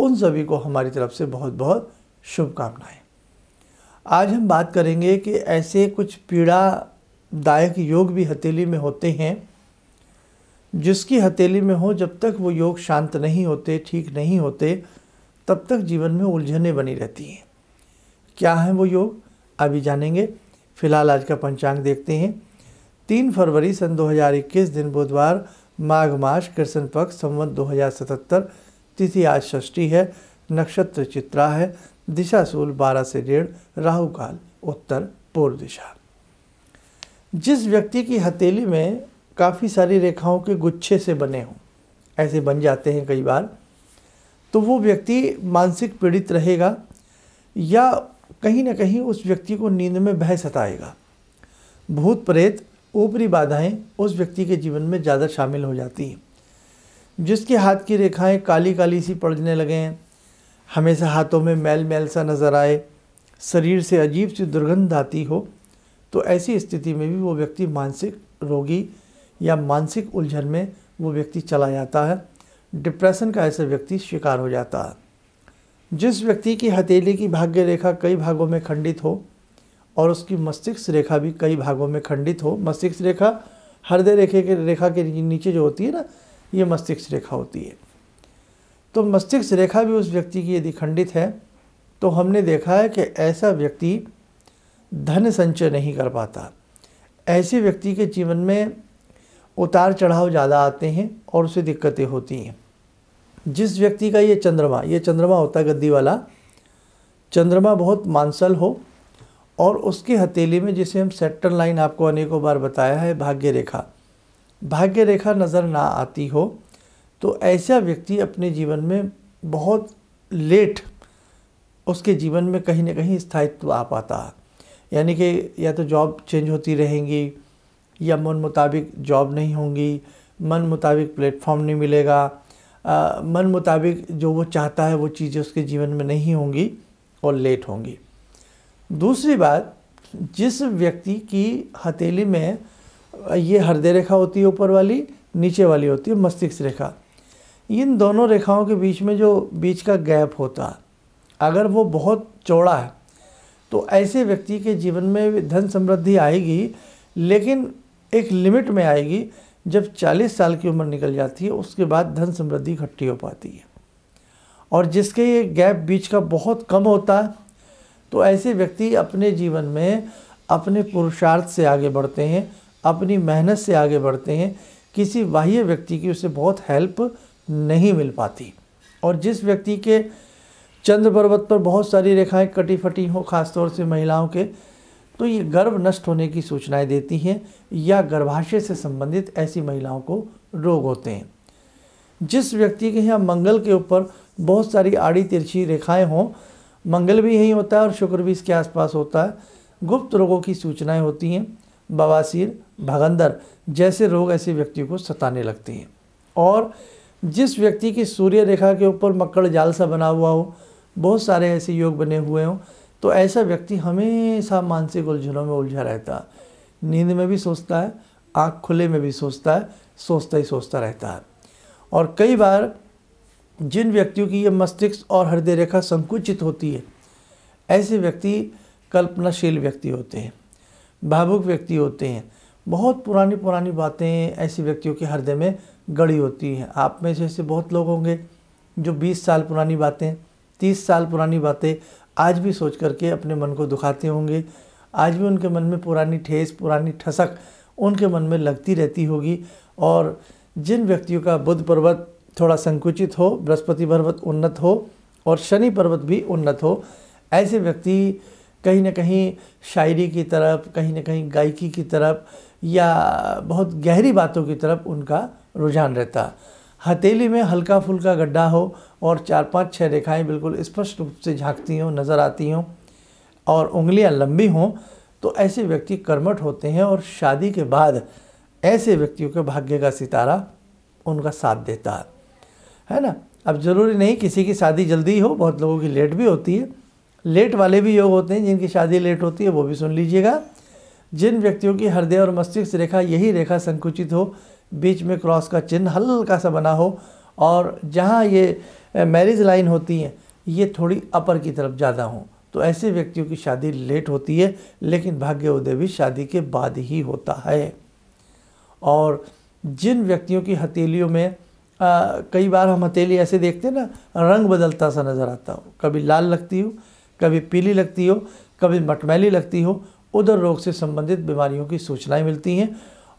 उन सभी को हमारी तरफ से बहुत बहुत शुभकामनाएं आज हम बात करेंगे कि ऐसे कुछ पीड़ादायक योग भी हथेली में होते हैं जिसकी हथेली में हो जब तक वो योग शांत नहीं होते ठीक नहीं होते तब तक जीवन में उलझने बनी रहती हैं क्या हैं वो योग अभी जानेंगे फिलहाल आज का पंचांग देखते हैं तीन फरवरी सन 2021 दिन बुधवार माघ मास कृष्ण पक्ष संवत 2077 तिथि आज षष्ठी है नक्षत्र चित्रा है दिशा सूल बारह से डेढ़ राहु काल उत्तर पूर्व दिशा जिस व्यक्ति की हथेली में काफ़ी सारी रेखाओं के गुच्छे से बने हों ऐसे बन जाते हैं कई बार तो वो व्यक्ति मानसिक पीड़ित रहेगा या कहीं ना कहीं उस व्यक्ति को नींद में भय सताएगा भूत प्रेत ऊपरी बाधाएं उस व्यक्ति के जीवन में ज़्यादा शामिल हो जाती हैं जिसके हाथ की रेखाएं काली काली सी पड़ने लगें हमेशा हाथों में मैल मैल सा नज़र आए शरीर से अजीब सी दुर्गंध आती हो तो ऐसी स्थिति में भी वो व्यक्ति मानसिक रोगी या मानसिक उलझन में वो व्यक्ति चला जाता है डिप्रेशन का ऐसा व्यक्ति शिकार हो जाता है जिस व्यक्ति की हथेली की भाग्य रेखा कई भागों में खंडित हो और उसकी मस्तिष्क रेखा भी कई भागों में खंडित हो मस्तिष्क रेखा हृदय रेखे के रेखा के नीचे जो होती है ना ये मस्तिष्क रेखा होती है तो मस्तिष्क रेखा भी उस व्यक्ति की यदि खंडित है तो हमने देखा है कि ऐसा व्यक्ति धन संचय नहीं कर पाता ऐसे व्यक्ति के जीवन में उतार चढ़ाव ज़्यादा आते हैं और उसे दिक्कतें होती हैं जिस व्यक्ति का ये चंद्रमा ये चंद्रमा होता है गद्दी वाला चंद्रमा बहुत मानसल हो और उसके हथेली में जिसे हम सेक्टर लाइन आपको अनेकों बार बताया है भाग्य रेखा भाग्य रेखा नज़र ना आती हो तो ऐसा व्यक्ति अपने जीवन में बहुत लेट उसके जीवन में कहीं ना कहीं स्थायित्व आ पाता यानी कि या तो जॉब चेंज होती रहेंगी या मन मुताबिक जॉब नहीं होंगी मन मुताबिक प्लेटफॉर्म नहीं मिलेगा आ, मन मुताबिक जो वो चाहता है वो चीज़ें उसके जीवन में नहीं होंगी और लेट होंगी दूसरी बात जिस व्यक्ति की हथेली में ये हृदय रेखा होती है ऊपर वाली नीचे वाली होती है मस्तिष्क रेखा इन दोनों रेखाओं के बीच में जो बीच का गैप होता है अगर वो बहुत चौड़ा है तो ऐसे व्यक्ति के जीवन में धन समृद्धि आएगी लेकिन एक लिमिट में आएगी जब 40 साल की उम्र निकल जाती है उसके बाद धन समृद्धि इकट्ठी हो पाती है और जिसके ये गैप बीच का बहुत कम होता है तो ऐसे व्यक्ति अपने जीवन में अपने पुरुषार्थ से आगे बढ़ते हैं अपनी मेहनत से आगे बढ़ते हैं किसी बाह्य व्यक्ति की उसे बहुत हेल्प नहीं मिल पाती और जिस व्यक्ति के चंद्र पर्वत पर बहुत सारी रेखाएं कटी फटी हों खासतौर से महिलाओं के तो ये गर्भ नष्ट होने की सूचनाएं देती हैं या गर्भाशय से संबंधित ऐसी महिलाओं को रोग होते हैं जिस व्यक्ति के यहाँ मंगल के ऊपर बहुत सारी आड़ी तिरछी रेखाएं हों मंगल भी यहीं होता है और शुक्र भी इसके आसपास होता है गुप्त रोगों की सूचनाएं होती हैं बवासीर भगंदर जैसे रोग ऐसे व्यक्ति को सताने लगते हैं और जिस व्यक्ति की सूर्य रेखा के ऊपर मक्कड़ जाल सा बना हुआ हो बहुत सारे ऐसे योग बने हुए हों तो ऐसा व्यक्ति हमेशा मानसिक उलझनों में उलझा रहता है नींद में भी सोचता है आँख खुले में भी सोचता है सोचता ही सोचता रहता है और कई बार जिन व्यक्तियों की ये मस्तिष्क और हृदय रेखा संकुचित होती है ऐसे व्यक्ति कल्पनाशील व्यक्ति होते हैं भावुक व्यक्ति होते हैं बहुत पुरानी पुरानी बातें ऐसी व्यक्तियों के हृदय में गड़ी होती हैं आप में से ऐसे बहुत लोग होंगे जो 20 साल पुरानी बातें 30 साल पुरानी बातें आज भी सोच करके अपने मन को दुखाते होंगे आज भी उनके मन में पुरानी ठेस पुरानी ठसक उनके मन में लगती रहती होगी और जिन व्यक्तियों का बुध पर्वत थोड़ा संकुचित हो बृहस्पति पर्वत उन्नत हो और शनि पर्वत भी उन्नत हो ऐसे व्यक्ति कहीं ना कहीं शायरी की तरफ कहीं ना कहीं गायकी की तरफ या बहुत गहरी बातों की तरफ उनका रुझान रहता हथेली में हल्का फुल्का गड्ढा हो और चार पांच छह रेखाएं बिल्कुल स्पष्ट रूप से झांकती हों नज़र आती हों और उंगलियां लंबी हों तो ऐसे व्यक्ति कर्मठ होते हैं और शादी के बाद ऐसे व्यक्तियों के भाग्य का सितारा उनका साथ देता है ना अब ज़रूरी नहीं किसी की शादी जल्दी हो बहुत लोगों की लेट भी होती है लेट वाले भी योग होते हैं जिनकी शादी लेट होती है वो भी सुन लीजिएगा जिन व्यक्तियों की हृदय और मस्तिष्क रेखा यही रेखा संकुचित हो बीच में क्रॉस का चिन्ह हल्का सा बना हो और जहाँ ये मैरिज लाइन होती हैं ये थोड़ी अपर की तरफ ज़्यादा हों तो ऐसे व्यक्तियों की शादी लेट होती है लेकिन भाग्य उदय भी शादी के बाद ही होता है और जिन व्यक्तियों की हथेलियों में आ, कई बार हम हथेली ऐसे देखते हैं ना रंग बदलता सा नज़र आता हो कभी लाल लगती हो कभी पीली लगती हो कभी मटमैली लगती हो उधर रोग से संबंधित बीमारियों की सूचनाएं मिलती हैं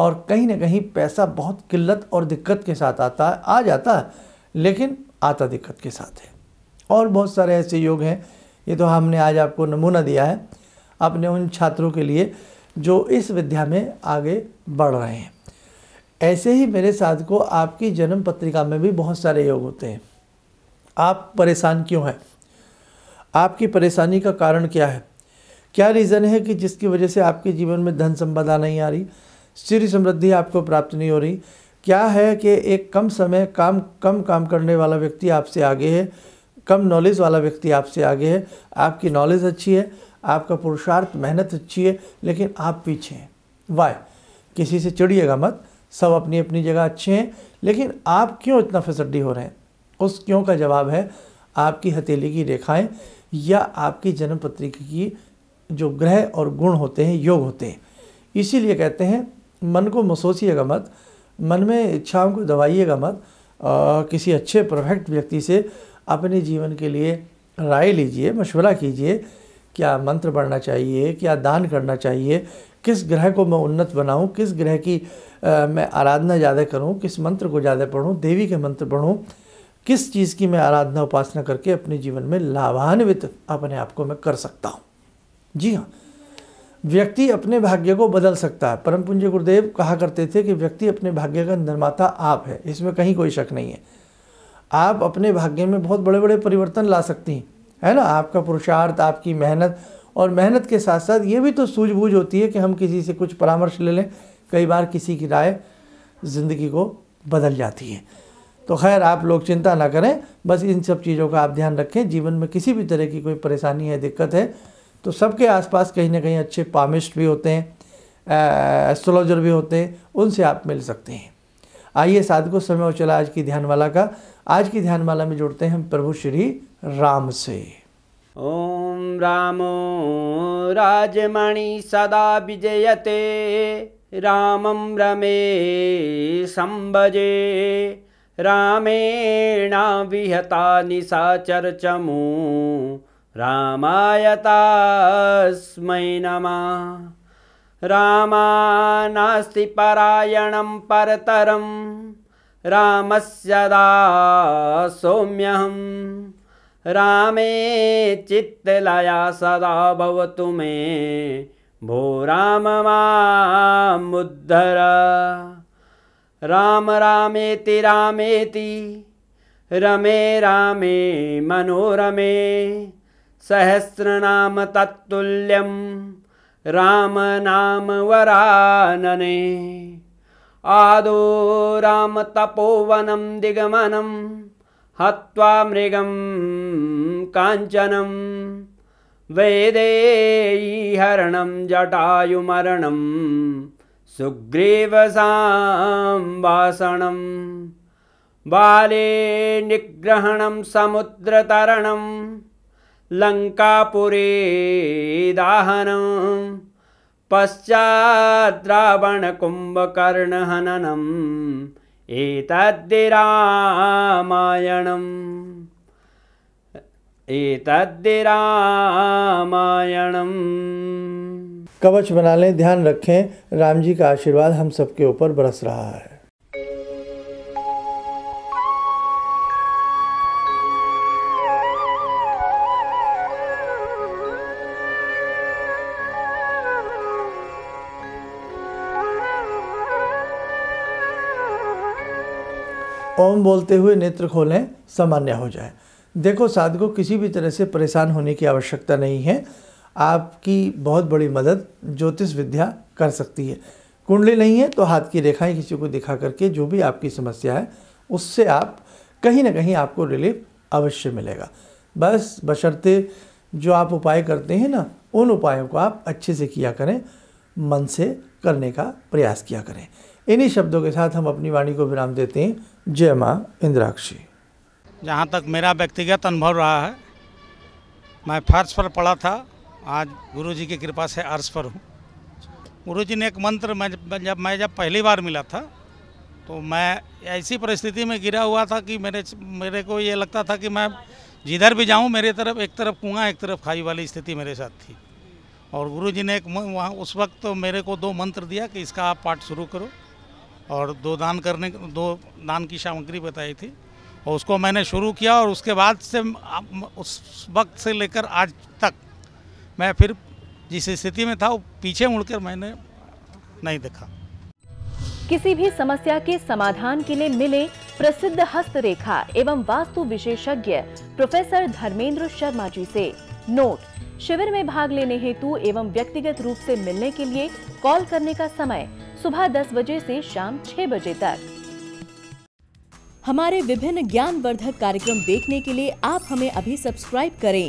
और कहीं ना कहीं पैसा बहुत किल्लत और दिक्कत के साथ आता है आ जाता है लेकिन आता दिक्कत के साथ है और बहुत सारे ऐसे योग हैं ये तो हमने आज आपको नमूना दिया है अपने उन छात्रों के लिए जो इस विद्या में आगे बढ़ रहे हैं ऐसे ही मेरे साथ को आपकी जन्म पत्रिका में भी बहुत सारे योग होते हैं आप परेशान क्यों हैं आपकी परेशानी का कारण क्या है क्या रीज़न है कि जिसकी वजह से आपके जीवन में धन संपदा नहीं आ रही स्थिर समृद्धि आपको प्राप्त नहीं हो रही क्या है कि एक कम समय काम कम काम करने वाला व्यक्ति आपसे आगे है कम नॉलेज वाला व्यक्ति आपसे आगे है आपकी नॉलेज अच्छी है आपका पुरुषार्थ मेहनत अच्छी है लेकिन आप पीछे हैं वाय किसी से चिड़िएगा मत सब अपनी अपनी जगह अच्छे हैं लेकिन आप क्यों इतना फिसड्डी हो रहे हैं उस क्यों का जवाब है आपकी हथेली की रेखाएं या आपकी जन्म पत्रिका की जो ग्रह और गुण होते हैं योग होते हैं इसीलिए कहते हैं मन को मसोसिएगा मत मन में इच्छाओं को दबाइएगा मत आ, किसी अच्छे परफेक्ट व्यक्ति से अपने जीवन के लिए राय लीजिए मशवरा कीजिए क्या मंत्र पढ़ना चाहिए क्या दान करना चाहिए किस ग्रह को मैं उन्नत बनाऊं किस ग्रह की आ, मैं आराधना ज़्यादा करूं किस मंत्र को ज़्यादा पढ़ूं देवी के मंत्र पढ़ूं किस चीज़ की मैं आराधना उपासना करके अपने जीवन में लाभान्वित अपने आप को मैं कर सकता हूँ जी हाँ व्यक्ति अपने भाग्य को बदल सकता है परम पुंज गुरुदेव कहा करते थे कि व्यक्ति अपने भाग्य का निर्माता आप है इसमें कहीं कोई शक नहीं है आप अपने भाग्य में बहुत बड़े बड़े परिवर्तन ला सकती हैं है ना आपका पुरुषार्थ आपकी मेहनत और मेहनत के साथ साथ ये भी तो सूझबूझ होती है कि हम किसी से कुछ परामर्श ले लें कई बार किसी की राय ज़िंदगी को बदल जाती है तो खैर आप लोग चिंता ना करें बस इन सब चीज़ों का आप ध्यान रखें जीवन में किसी भी तरह की कोई परेशानी है दिक्कत है तो सबके आसपास कहीं ना कहीं अच्छे पामिस्ट भी होते हैं एस्ट्रोलॉजर भी होते हैं उनसे आप मिल सकते हैं आइए साधको समय और चला आज की ध्यानमाला का आज की ध्यानमाला में जुड़ते हैं हम प्रभु श्री राम से ओम रामो राजमणि सदा विजयते रामम रमे संभजे रामेणा विहता निशाचर्चमू रामायतास्मै नमः रामा नास्ति परायणं परतरं रामस्यदा सोम्यहं रामे चित्तलया सदा भवतु मे भो राममा राम रामेति रामेति रमे रामे मनोरमे सहस्रनाम तत्तुल्यं नाम वरानने आदो राम तपोवनं दिगमनं हत्वा मृगं काञ्चनं वेदेयीहरणं जटायुमरणं सुग्रीवसाम्बासणं बाले निग्रहणं समुद्रतरणं लङ्कापुरे दाहनं पश्चाद्रावणकुम्भकर्णहनम् एतद्धि रामायणम् एतद्दिमायणम् कवच बना लें ध्यान रखें राम जी का आशीर्वाद हम सबके ऊपर बरस रहा है ओम बोलते हुए नेत्र खोलें सामान्य हो जाए देखो को किसी भी तरह से परेशान होने की आवश्यकता नहीं है आपकी बहुत बड़ी मदद ज्योतिष विद्या कर सकती है कुंडली नहीं है तो हाथ की रेखाएं किसी को दिखा करके जो भी आपकी समस्या है उससे आप कहीं ना कहीं आपको रिलीफ अवश्य मिलेगा बस बशर्ते जो आप उपाय करते हैं ना उन उपायों को आप अच्छे से किया करें मन से करने का प्रयास किया करें इन्हीं शब्दों के साथ हम अपनी वाणी को विराम देते हैं जय माँ इंद्राक्षी जहाँ तक मेरा व्यक्तिगत अनुभव रहा है मैं फर्श पर पड़ा था आज गुरु जी की कृपा से अर्श पर हूँ गुरु जी ने एक मंत्र मैं जब मैं जब पहली बार मिला था तो मैं ऐसी परिस्थिति में गिरा हुआ था कि मेरे मेरे को ये लगता था कि मैं जिधर भी जाऊँ मेरे तरफ एक तरफ कुआँ एक तरफ खाई वाली स्थिति मेरे साथ थी और गुरु जी ने एक वहाँ उस वक्त तो मेरे को दो मंत्र दिया कि इसका आप पाठ शुरू करो और दो दान करने दो दान की सामग्री बताई थी और उसको मैंने शुरू किया और उसके बाद से उस वक्त से लेकर आज तक मैं फिर जिस स्थिति में था वो पीछे मुड़कर मैंने नहीं देखा किसी भी समस्या के समाधान के लिए मिले प्रसिद्ध हस्तरेखा एवं वास्तु विशेषज्ञ प्रोफेसर धर्मेंद्र शर्मा जी से नोट शिविर में भाग लेने हेतु एवं व्यक्तिगत रूप से मिलने के लिए कॉल करने का समय सुबह 10 बजे से शाम 6 बजे तक हमारे विभिन्न ज्ञानवर्धक कार्यक्रम देखने के लिए आप हमें अभी सब्सक्राइब करें